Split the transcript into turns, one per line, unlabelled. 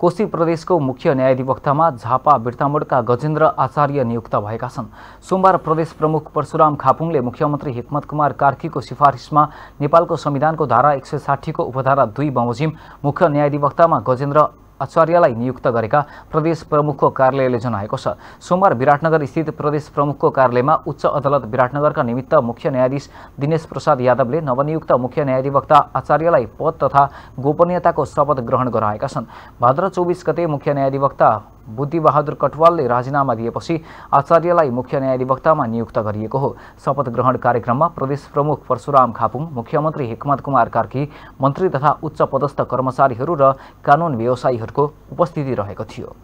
कोशी प्रदेशको मुख्य न्यायाधिवक्तामा झापा बिर्तामोडका गजेन्द्र आचार्य नियुक्त भएका छन् सोमबार प्रदेश प्रमुख परशुराम खापुङले मुख्यमन्त्री हिक्मत कुमार कार्कीको सिफारिसमा नेपालको संविधानको धारा एक सय साठीको उपधारा दुई बमोजिम मुख्य न्यायाधिवक्तामा गजेन्द्र आचार्यलाई नियुक्त गरेका प्रदेश प्रमुखको कार्यालयले जनाएको छ सोमबार विराटनगर स्थित प्रदेश प्रमुखको कार्यालयमा उच्च अदालत विराटनगरका निमित्त मुख्य न्यायाधीश दिनेश प्रसाद यादवले नवनियुक्त मुख्य न्यायाधिवक्ता आचार्यलाई पद तथा गोपनीयताको शपथ ग्रहण गराएका छन् भाद्र चौबिस गते मुख्य न्यायाधिवक्ता बुद्धिबहादुर कटवालले राजीनामा दिएपछि आचार्यलाई मुख्य न्यायाधिवक्तामा नियुक्त गरिएको हो शपथ ग्रहण कार्यक्रममा प्रदेश प्रमुख परशुराम खापुङ मुख्यमन्त्री हेकमत कुमार कार्की मन्त्री तथा उच्च पदस्थ कर्मचारीहरू र कानुन व्यवसायीहरूको उपस्थिति रहेको थियो